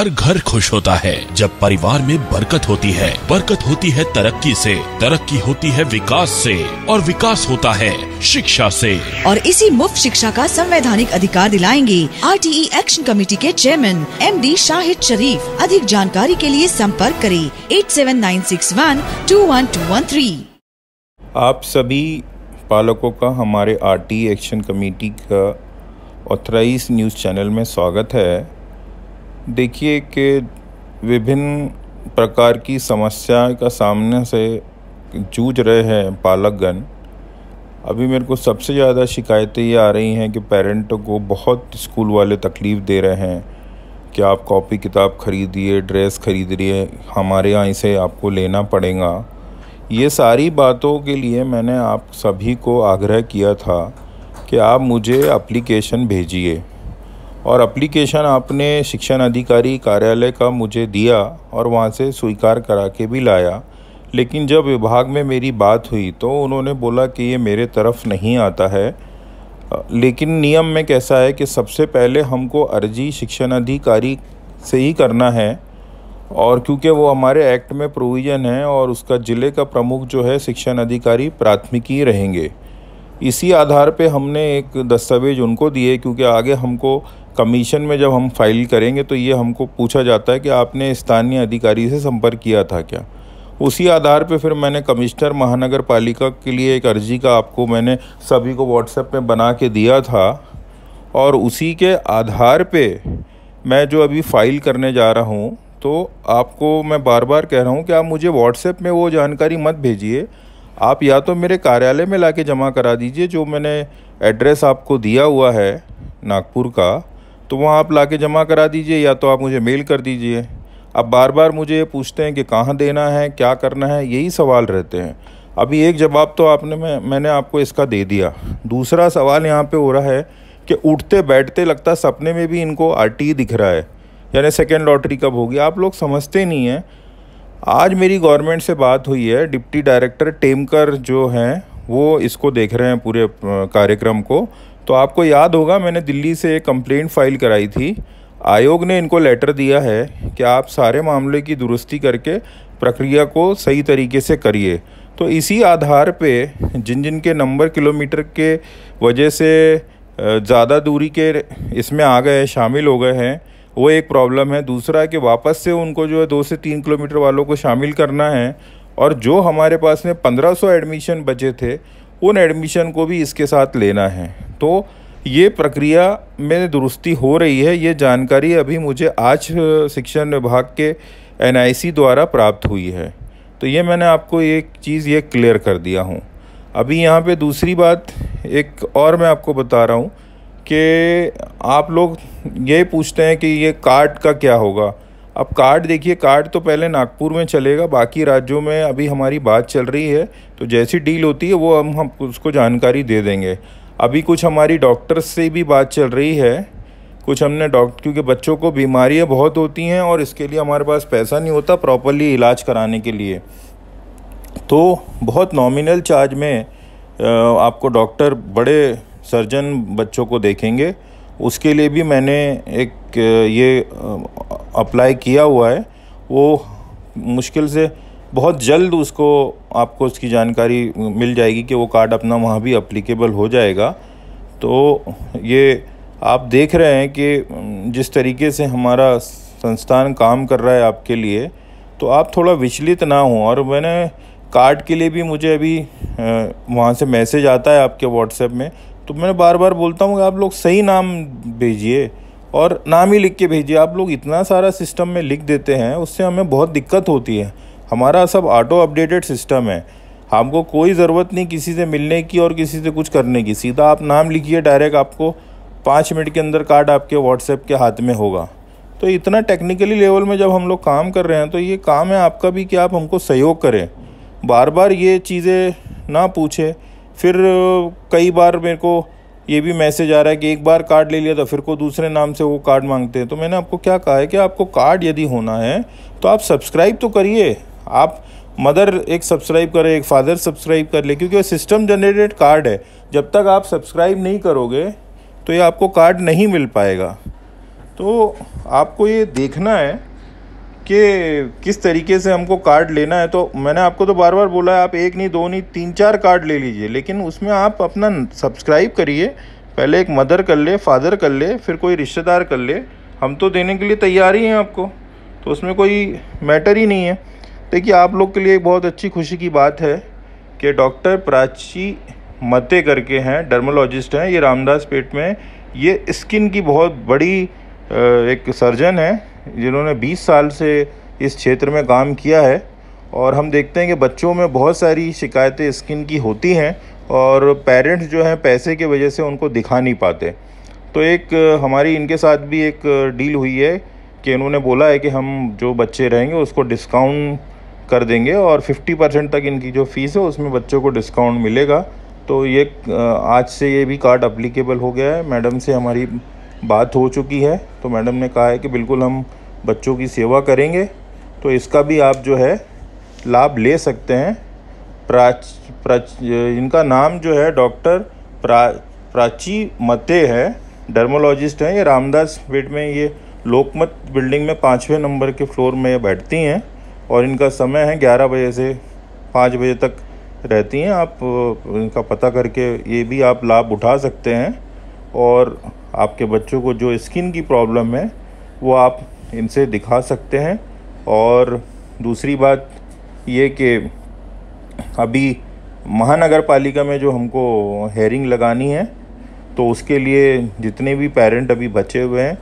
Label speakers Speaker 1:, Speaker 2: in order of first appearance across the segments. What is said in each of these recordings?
Speaker 1: हर घर खुश होता है जब परिवार में बरकत होती है बरकत होती है तरक्की से तरक्की होती है विकास से और विकास होता है शिक्षा से और इसी मुफ्त शिक्षा का संवैधानिक अधिकार दिलाएंगे टी एक्शन कमेटी के chairman M D Shahid Sharif अधिक जानकारी के लिए संपर्क करें eight seven nine six one two one two one three आप सभी पालकों का हमारे टी एक्शन कमेटी का ऑथराइज न्यूज़ चैनल में स्वागत है देखिए कि विभिन्न प्रकार की समस्या का सामने से जूझ रहे हैं पालकगण अभी मेरे को सबसे ज़्यादा शिकायतें ये आ रही हैं कि पेरेंटों को बहुत स्कूल वाले तकलीफ़ दे रहे हैं कि आप कॉपी किताब खरीदिए ड्रेस खरीद है हमारे यहाँ इसे आपको लेना पड़ेगा ये सारी बातों के लिए मैंने आप सभी को आग्रह किया था कि आप मुझे अप्लीकेशन भेजिए और अप्लीकेशन आपने शिक्षण अधिकारी कार्यालय का मुझे दिया और वहाँ से स्वीकार करा के भी लाया लेकिन जब विभाग में मेरी बात हुई तो उन्होंने बोला कि ये मेरे तरफ नहीं आता है लेकिन नियम में कैसा है कि सबसे पहले हमको अर्जी शिक्षण अधिकारी से ही करना है और क्योंकि वो हमारे एक्ट में प्रोविज़न है और उसका ज़िले का प्रमुख जो है शिक्षण अधिकारी प्राथमिकी रहेंगे इसी आधार पे हमने एक दस्तावेज उनको दिए क्योंकि आगे हमको कमीशन में जब हम फाइल करेंगे तो ये हमको पूछा जाता है कि आपने स्थानीय अधिकारी से संपर्क किया था क्या उसी आधार पे फिर मैंने कमिश्नर महानगर पालिका के लिए एक अर्जी का आपको मैंने सभी को व्हाट्सएप में बना के दिया था और उसी के आधार पे मैं जो अभी फ़ाइल करने जा रहा हूँ तो आपको मैं बार बार कह रहा हूँ कि आप मुझे व्हाट्सएप में वो जानकारी मत भेजिए आप या तो मेरे कार्यालय में ला जमा करा दीजिए जो मैंने एड्रेस आपको दिया हुआ है नागपुर का तो वहाँ आप ला जमा करा दीजिए या तो आप मुझे मेल कर दीजिए आप बार बार मुझे ये पूछते हैं कि कहाँ देना है क्या करना है यही सवाल रहते हैं अभी एक जवाब तो आपने मैं मैंने आपको इसका दे दिया दूसरा सवाल यहाँ पे हो रहा है कि उठते बैठते लगता सपने में भी इनको आर दिख रहा है यानी सेकेंड लॉटरी कब होगी आप लोग समझते नहीं हैं आज मेरी गवर्नमेंट से बात हुई है डिप्टी डायरेक्टर टेमकर जो हैं वो इसको देख रहे हैं पूरे कार्यक्रम को तो आपको याद होगा मैंने दिल्ली से एक कंप्लेंट फाइल कराई थी आयोग ने इनको लेटर दिया है कि आप सारे मामले की दुरुस्ती करके प्रक्रिया को सही तरीके से करिए तो इसी आधार पे जिन जिन के नंबर किलोमीटर के वजह से ज़्यादा दूरी के इसमें आ गए शामिल हो गए हैं वो एक प्रॉब्लम है दूसरा है कि वापस से उनको जो है दो से तीन किलोमीटर वालों को शामिल करना है और जो हमारे पास में पंद्रह सौ एडमिशन बचे थे उन एडमिशन को भी इसके साथ लेना है तो ये प्रक्रिया में दुरुस्ती हो रही है ये जानकारी अभी मुझे आज शिक्षण विभाग के एन द्वारा प्राप्त हुई है तो ये मैंने आपको एक चीज़ ये क्लियर कर दिया हूँ अभी यहाँ पे दूसरी बात एक और मैं आपको बता रहा हूँ कि आप लोग ये पूछते हैं कि ये कार्ड का क्या होगा अब कार्ड देखिए कार्ड तो पहले नागपुर में चलेगा बाकी राज्यों में अभी हमारी बात चल रही है तो जैसी डील होती है वो हम हम उसको जानकारी दे देंगे अभी कुछ हमारी डॉक्टर्स से भी बात चल रही है कुछ हमने डॉक्टर क्योंकि बच्चों को बीमारियाँ बहुत होती हैं और इसके लिए हमारे पास पैसा नहीं होता प्रॉपरली इलाज कराने के लिए तो बहुत नॉमिनल चार्ज में आपको डॉक्टर बड़े सर्जन बच्चों को देखेंगे उसके लिए भी मैंने एक ये अप्लाई किया हुआ है वो मुश्किल से बहुत जल्द उसको आपको उसकी जानकारी मिल जाएगी कि वो कार्ड अपना वहाँ भी अप्लीकेबल हो जाएगा तो ये आप देख रहे हैं कि जिस तरीके से हमारा संस्थान काम कर रहा है आपके लिए तो आप थोड़ा विचलित ना हो और मैंने कार्ड के लिए भी मुझे अभी वहाँ से मैसेज आता है आपके व्हाट्सएप में तो मैं बार बार बोलता हूँ आप लोग सही नाम भेजिए और नाम ही लिख के भेजिए आप लोग इतना सारा सिस्टम में लिख देते हैं उससे हमें बहुत दिक्कत होती है हमारा सब ऑटो अपडेटेड सिस्टम है हमको कोई ज़रूरत नहीं किसी से मिलने की और किसी से कुछ करने की सीधा आप नाम लिखिए डायरेक्ट आपको पाँच मिनट के अंदर कार्ड आपके व्हाट्सएप के हाथ में होगा तो इतना टेक्निकली लेवल में जब हम लोग काम कर रहे हैं तो ये काम है आपका भी कि आप हमको सहयोग करें बार बार ये चीज़ें ना पूछें फिर कई बार मेरे को ये भी मैसेज आ रहा है कि एक बार कार्ड ले लिया तो फिर को दूसरे नाम से वो कार्ड मांगते हैं तो मैंने आपको क्या कहा है कि आपको कार्ड यदि होना है तो आप सब्सक्राइब तो करिए आप मदर एक सब्सक्राइब करें एक फादर सब्सक्राइब कर ले क्योंकि वो सिस्टम जनरेटेड कार्ड है जब तक आप सब्सक्राइब नहीं करोगे तो ये आपको कार्ड नहीं मिल पाएगा तो आपको ये देखना है कि किस तरीके से हमको कार्ड लेना है तो मैंने आपको तो बार बार बोला है आप एक नहीं दो नहीं तीन चार कार्ड ले लीजिए लेकिन उसमें आप अपना सब्सक्राइब करिए पहले एक मदर कर ले फादर कर ले फिर कोई रिश्तेदार कर ले हम तो देने के लिए तैयार ही हैं आपको तो उसमें कोई मैटर ही नहीं है देखिए आप लोग के लिए एक बहुत अच्छी खुशी की बात है कि डॉक्टर प्राची मते करके हैं डर्मोलॉजिस्ट हैं ये रामदास पेट में ये स्किन की बहुत बड़ी एक सर्जन है जिन्होंने 20 साल से इस क्षेत्र में काम किया है और हम देखते हैं कि बच्चों में बहुत सारी शिकायतें स्किन की होती हैं और पेरेंट्स जो हैं पैसे के वजह से उनको दिखा नहीं पाते तो एक हमारी इनके साथ भी एक डील हुई है कि इन्होंने बोला है कि हम जो बच्चे रहेंगे उसको डिस्काउंट कर देंगे और 50 परसेंट तक इनकी जो फ़ीस है उसमें बच्चों को डिस्काउंट मिलेगा तो ये आज से ये भी कार्ड अप्लीकेबल हो गया है मैडम से हमारी बात हो चुकी है तो मैडम ने कहा है कि बिल्कुल हम बच्चों की सेवा करेंगे तो इसका भी आप जो है लाभ ले सकते हैं प्राच प्राच इनका नाम जो है डॉक्टर प्रा प्राची मते है डर्मोलॉजिस्ट हैं ये रामदास पेट में ये लोकमत बिल्डिंग में पाँचवें नंबर के फ्लोर में ये बैठती हैं और इनका समय है ग्यारह बजे से पाँच बजे तक रहती हैं आप इनका पता करके ये भी आप लाभ उठा सकते हैं और आपके बच्चों को जो स्किन की प्रॉब्लम है वो आप इनसे दिखा सकते हैं और दूसरी बात ये कि अभी महानगर पालिका में जो हमको हेयरिंग लगानी है तो उसके लिए जितने भी पेरेंट अभी बचे हुए हैं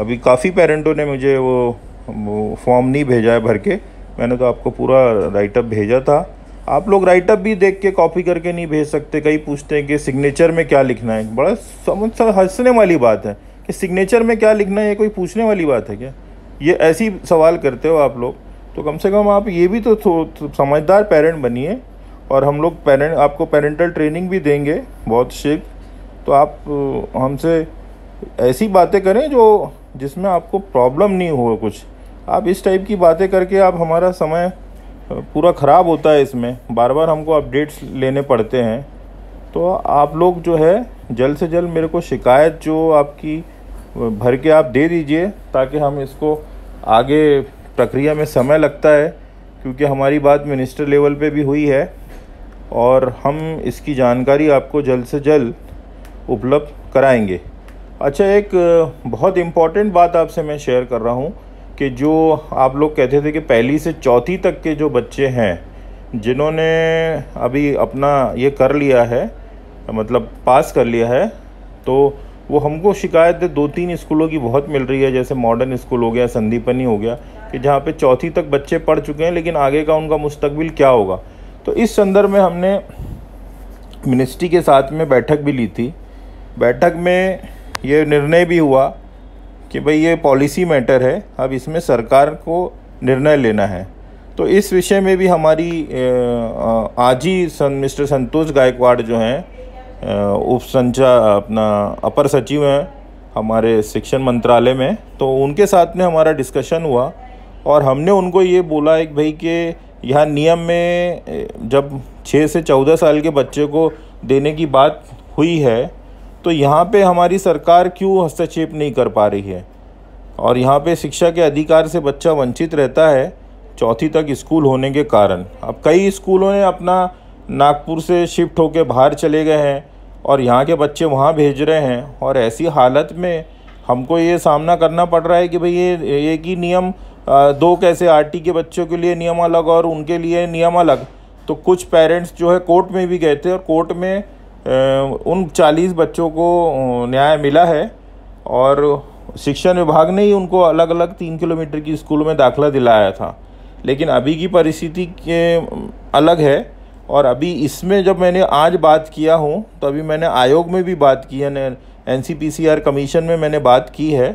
Speaker 1: अभी काफ़ी पेरेंटों ने मुझे वो, वो फॉर्म नहीं भेजा है भर के मैंने तो आपको पूरा राइटअप भेजा था आप लोग राइटअप भी देख के कॉपी करके नहीं भेज सकते कई पूछते हैं कि सिग्नेचर में क्या लिखना है बड़ा समझ हंसने वाली बात है कि सिग्नेचर में क्या लिखना है ये कोई पूछने वाली बात है क्या ये ऐसी सवाल करते हो आप लोग तो कम से कम आप ये भी तो, तो समझदार पेरेंट बनिए और हम लोग पेरेंट आपको पेरेंटल ट्रेनिंग भी देंगे बहुत शीघ्र तो आप हमसे ऐसी बातें करें जो जिसमें आपको प्रॉब्लम नहीं हो कुछ आप इस टाइप की बातें करके आप हमारा समय पूरा ख़राब होता है इसमें बार बार हमको अपडेट्स लेने पड़ते हैं तो आप लोग जो है जल्द से जल्द मेरे को शिकायत जो आपकी भर के आप दे दीजिए ताकि हम इसको आगे प्रक्रिया में समय लगता है क्योंकि हमारी बात मिनिस्टर लेवल पे भी हुई है और हम इसकी जानकारी आपको जल्द से जल्द उपलब्ध कराएंगे अच्छा एक बहुत इम्पॉर्टेंट बात आपसे मैं शेयर कर रहा हूँ कि जो आप लोग कहते थे कि पहली से चौथी तक के जो बच्चे हैं जिन्होंने अभी अपना ये कर लिया है मतलब पास कर लिया है तो वो हमको शिकायत दो तीन स्कूलों की बहुत मिल रही है जैसे मॉडर्न स्कूल हो गया संदीपनी हो गया कि जहाँ पे चौथी तक बच्चे पढ़ चुके हैं लेकिन आगे का उनका मुस्तबिल क्या होगा तो इस संदर्भ में हमने मिनिस्ट्री के साथ में बैठक भी ली थी बैठक में ये निर्णय भी हुआ कि भाई ये पॉलिसी मैटर है अब इसमें सरकार को निर्णय लेना है तो इस विषय में भी हमारी आज ही सन मिस्टर संतोष गायकवाड़ जो हैं उप संचा अपना अपर सचिव हैं हमारे शिक्षण मंत्रालय में तो उनके साथ में हमारा डिस्कशन हुआ और हमने उनको ये बोला एक भाई कि यहाँ नियम में जब छः से चौदह साल के बच्चे को देने की बात हुई है तो यहाँ पे हमारी सरकार क्यों हस्तक्षेप नहीं कर पा रही है और यहाँ पे शिक्षा के अधिकार से बच्चा वंचित रहता है चौथी तक स्कूल होने के कारण अब कई स्कूलों ने अपना नागपुर से शिफ्ट होकर बाहर चले गए हैं और यहाँ के बच्चे वहाँ भेज रहे हैं और ऐसी हालत में हमको ये सामना करना पड़ रहा है कि भाई ये एक ही नियम दो कैसे आर के बच्चों के लिए नियम अलग और उनके लिए नियम अलग तो कुछ पेरेंट्स जो है कोर्ट में भी गए थे और कोर्ट में उन 40 बच्चों को न्याय मिला है और शिक्षण विभाग ने ही उनको अलग अलग तीन किलोमीटर की स्कूल में दाखला दिलाया था लेकिन अभी की परिस्थिति के अलग है और अभी इसमें जब मैंने आज बात किया हूँ तो अभी मैंने आयोग में भी बात की है एन सी कमीशन में मैंने बात की है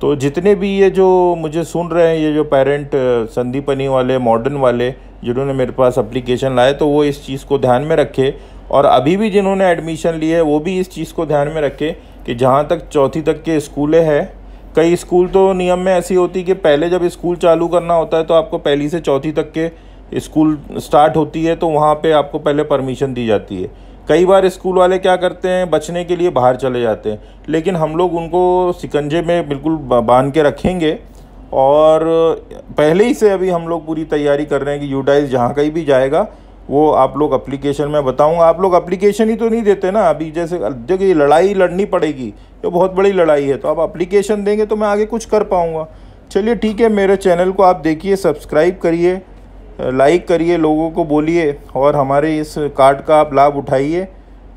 Speaker 1: तो जितने भी ये जो मुझे सुन रहे हैं ये जो पेरेंट संदीपनी वाले मॉडर्न वाले जिन्होंने मेरे पास अप्लीकेशन लाए तो वो इस चीज़ को ध्यान में रखे और अभी भी जिन्होंने एडमिशन ली है वो भी इस चीज़ को ध्यान में रखें कि जहाँ तक चौथी तक के स्कूलें हैं कई स्कूल तो नियम में ऐसी होती कि पहले जब स्कूल चालू करना होता है तो आपको पहली से चौथी तक के स्कूल स्टार्ट होती है तो वहाँ पे आपको पहले परमिशन दी जाती है कई बार स्कूल वाले क्या करते हैं बचने के लिए बाहर चले जाते हैं लेकिन हम लोग उनको सिकंजे में बिल्कुल बांध के रखेंगे और पहले ही से अभी हम लोग पूरी तैयारी कर रहे हैं कि यूडाइज जहाँ कहीं भी जाएगा वो आप लोग अप्लीकेशन में बताऊंगा आप लोग अप्लीकेशन ही तो नहीं देते ना अभी जैसे देखिए लड़ाई लड़नी पड़ेगी ये बहुत बड़ी लड़ाई है तो आप अप्लीकेशन देंगे तो मैं आगे कुछ कर पाऊँगा चलिए ठीक है मेरे चैनल को आप देखिए सब्सक्राइब करिए लाइक करिए लोगों को बोलिए और हमारे इस कार्ड का आप लाभ उठाइए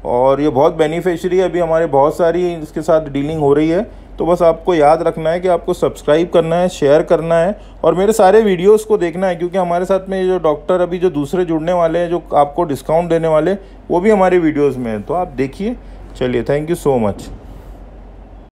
Speaker 1: और ये बहुत बेनिफिशरी है अभी हमारे बहुत सारी इसके साथ डीलिंग हो रही है तो बस आपको याद रखना है कि आपको सब्सक्राइब करना है शेयर करना है और मेरे सारे वीडियोस को देखना है क्योंकि हमारे साथ में जो डॉक्टर अभी जो दूसरे जुड़ने वाले हैं जो आपको डिस्काउंट देने वाले वो भी हमारे वीडियोज़ में हैं तो आप देखिए चलिए थैंक यू सो मच